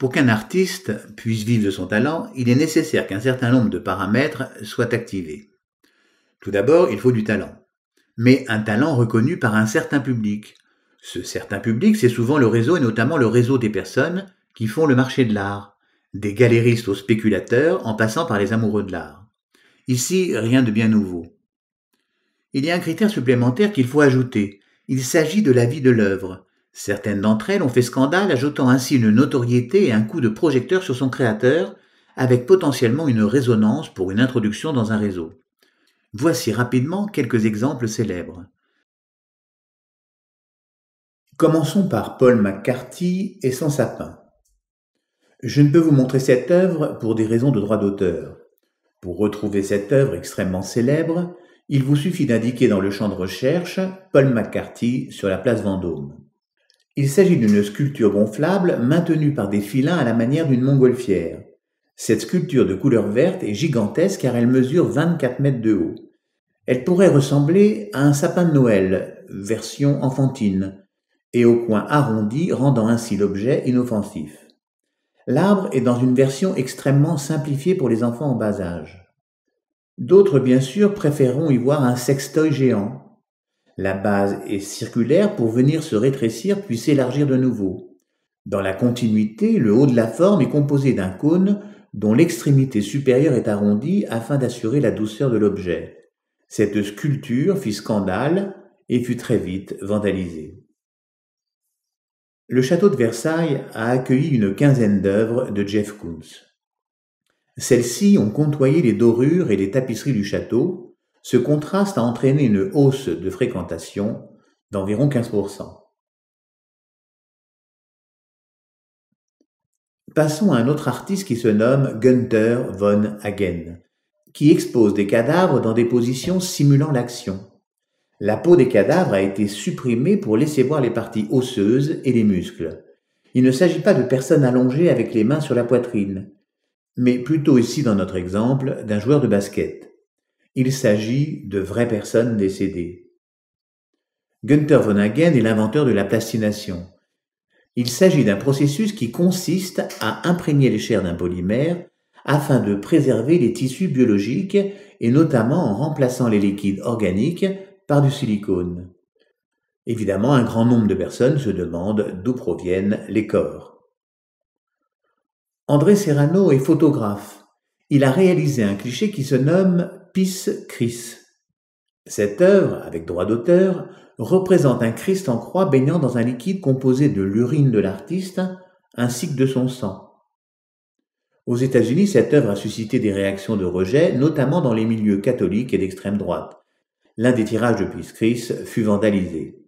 Pour qu'un artiste puisse vivre de son talent, il est nécessaire qu'un certain nombre de paramètres soient activés. Tout d'abord, il faut du talent, mais un talent reconnu par un certain public. Ce certain public, c'est souvent le réseau et notamment le réseau des personnes qui font le marché de l'art, des galéristes aux spéculateurs en passant par les amoureux de l'art. Ici, rien de bien nouveau. Il y a un critère supplémentaire qu'il faut ajouter. Il s'agit de la vie de l'œuvre, Certaines d'entre elles ont fait scandale, ajoutant ainsi une notoriété et un coup de projecteur sur son créateur, avec potentiellement une résonance pour une introduction dans un réseau. Voici rapidement quelques exemples célèbres. Commençons par Paul McCarthy et son sapin. Je ne peux vous montrer cette œuvre pour des raisons de droit d'auteur. Pour retrouver cette œuvre extrêmement célèbre, il vous suffit d'indiquer dans le champ de recherche Paul McCarthy sur la place Vendôme. Il s'agit d'une sculpture gonflable maintenue par des filins à la manière d'une montgolfière. Cette sculpture de couleur verte est gigantesque car elle mesure 24 mètres de haut. Elle pourrait ressembler à un sapin de Noël, version enfantine, et au coin arrondi rendant ainsi l'objet inoffensif. L'arbre est dans une version extrêmement simplifiée pour les enfants en bas âge. D'autres, bien sûr, préféreront y voir un sextoy géant, la base est circulaire pour venir se rétrécir puis s'élargir de nouveau. Dans la continuité, le haut de la forme est composé d'un cône dont l'extrémité supérieure est arrondie afin d'assurer la douceur de l'objet. Cette sculpture fit scandale et fut très vite vandalisée. Le château de Versailles a accueilli une quinzaine d'œuvres de Jeff Koons. Celles-ci ont contoyé les dorures et les tapisseries du château, ce contraste a entraîné une hausse de fréquentation d'environ 15%. Passons à un autre artiste qui se nomme Gunther von Hagen, qui expose des cadavres dans des positions simulant l'action. La peau des cadavres a été supprimée pour laisser voir les parties osseuses et les muscles. Il ne s'agit pas de personnes allongées avec les mains sur la poitrine, mais plutôt ici dans notre exemple d'un joueur de basket il s'agit de vraies personnes décédées. Gunther von Hagen est l'inventeur de la plastination. Il s'agit d'un processus qui consiste à imprégner les chairs d'un polymère afin de préserver les tissus biologiques et notamment en remplaçant les liquides organiques par du silicone. Évidemment, un grand nombre de personnes se demandent d'où proviennent les corps. André Serrano est photographe. Il a réalisé un cliché qui se nomme Pis Chris. Cette œuvre, avec droit d'auteur, représente un Christ en croix baignant dans un liquide composé de l'urine de l'artiste ainsi que de son sang. Aux États-Unis, cette œuvre a suscité des réactions de rejet, notamment dans les milieux catholiques et d'extrême droite. L'un des tirages de Pis Chris fut vandalisé.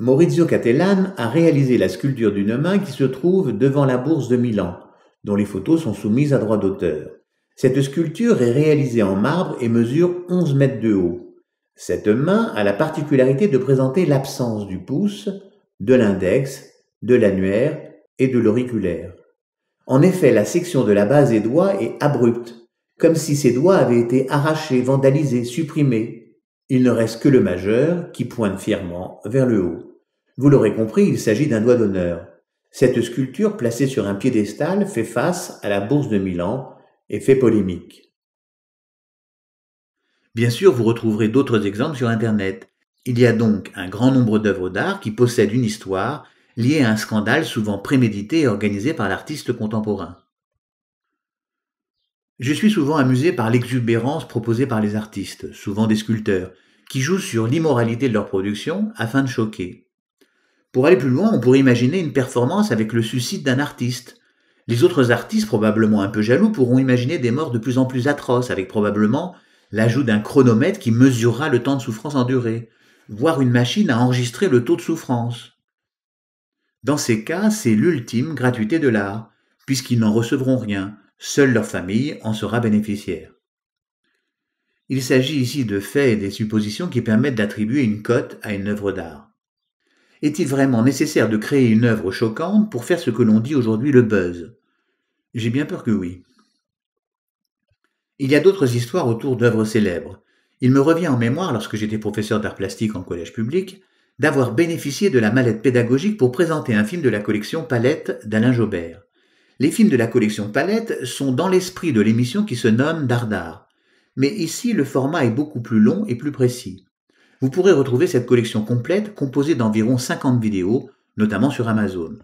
Maurizio Cattelan a réalisé la sculpture d'une main qui se trouve devant la bourse de Milan, dont les photos sont soumises à droit d'auteur. Cette sculpture est réalisée en marbre et mesure 11 mètres de haut. Cette main a la particularité de présenter l'absence du pouce, de l'index, de l'annuaire et de l'auriculaire. En effet, la section de la base des doigts est abrupte, comme si ses doigts avaient été arrachés, vandalisés, supprimés. Il ne reste que le majeur qui pointe fièrement vers le haut. Vous l'aurez compris, il s'agit d'un doigt d'honneur. Cette sculpture placée sur un piédestal fait face à la Bourse de Milan Effet polémique. Bien sûr, vous retrouverez d'autres exemples sur Internet. Il y a donc un grand nombre d'œuvres d'art qui possèdent une histoire liée à un scandale souvent prémédité et organisé par l'artiste contemporain. Je suis souvent amusé par l'exubérance proposée par les artistes, souvent des sculpteurs, qui jouent sur l'immoralité de leur production afin de choquer. Pour aller plus loin, on pourrait imaginer une performance avec le suicide d'un artiste, les autres artistes, probablement un peu jaloux, pourront imaginer des morts de plus en plus atroces, avec probablement l'ajout d'un chronomètre qui mesurera le temps de souffrance enduré, voire une machine à enregistrer le taux de souffrance. Dans ces cas, c'est l'ultime gratuité de l'art, puisqu'ils n'en recevront rien, seule leur famille en sera bénéficiaire. Il s'agit ici de faits et des suppositions qui permettent d'attribuer une cote à une œuvre d'art. Est-il vraiment nécessaire de créer une œuvre choquante pour faire ce que l'on dit aujourd'hui le buzz j'ai bien peur que oui. Il y a d'autres histoires autour d'œuvres célèbres. Il me revient en mémoire, lorsque j'étais professeur d'art plastique en collège public, d'avoir bénéficié de la mallette pédagogique pour présenter un film de la collection Palette d'Alain Jobert. Les films de la collection Palette sont dans l'esprit de l'émission qui se nomme Dardar. Mais ici, le format est beaucoup plus long et plus précis. Vous pourrez retrouver cette collection complète composée d'environ 50 vidéos, notamment sur Amazon.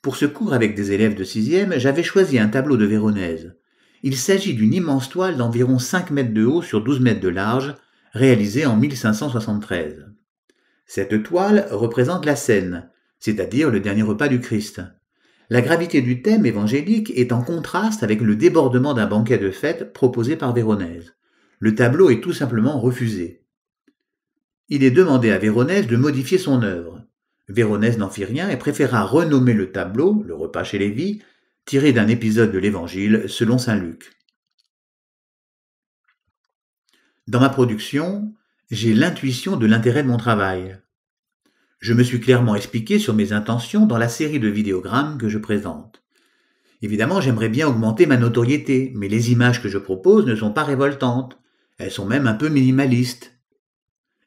Pour ce cours avec des élèves de 6 j'avais choisi un tableau de Véronèse. Il s'agit d'une immense toile d'environ 5 mètres de haut sur 12 mètres de large, réalisée en 1573. Cette toile représente la scène, c'est-à-dire le dernier repas du Christ. La gravité du thème évangélique est en contraste avec le débordement d'un banquet de fête proposé par Véronèse. Le tableau est tout simplement refusé. Il est demandé à Véronèse de modifier son œuvre. Véronèse n'en fit rien et préféra renommer le tableau, le repas chez Lévi, tiré d'un épisode de l'Évangile selon saint Luc. Dans ma production, j'ai l'intuition de l'intérêt de mon travail. Je me suis clairement expliqué sur mes intentions dans la série de vidéogrammes que je présente. Évidemment, j'aimerais bien augmenter ma notoriété, mais les images que je propose ne sont pas révoltantes. Elles sont même un peu minimalistes.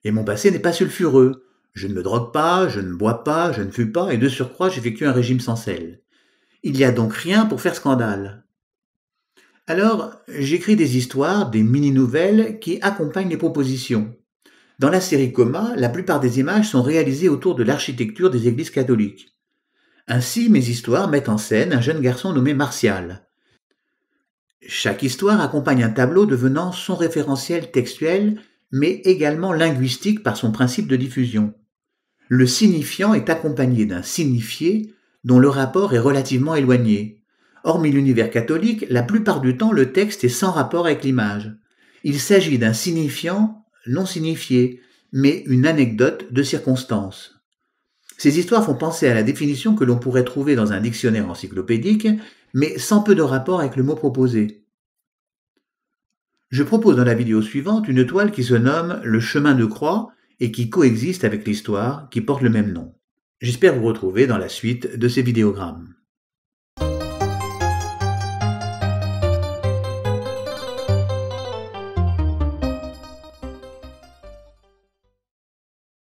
Et mon passé n'est pas sulfureux. Je ne me drogue pas, je ne bois pas, je ne fume pas, et de surcroît j'effectue un régime sans sel. Il n'y a donc rien pour faire scandale. Alors, j'écris des histoires, des mini-nouvelles qui accompagnent les propositions. Dans la série Coma, la plupart des images sont réalisées autour de l'architecture des églises catholiques. Ainsi, mes histoires mettent en scène un jeune garçon nommé Martial. Chaque histoire accompagne un tableau devenant son référentiel textuel, mais également linguistique par son principe de diffusion le signifiant est accompagné d'un signifié dont le rapport est relativement éloigné. Hormis l'univers catholique, la plupart du temps le texte est sans rapport avec l'image. Il s'agit d'un signifiant non signifié, mais une anecdote de circonstance. Ces histoires font penser à la définition que l'on pourrait trouver dans un dictionnaire encyclopédique, mais sans peu de rapport avec le mot proposé. Je propose dans la vidéo suivante une toile qui se nomme Le chemin de croix et qui coexiste avec l'histoire qui porte le même nom. J'espère vous retrouver dans la suite de ces vidéogrammes.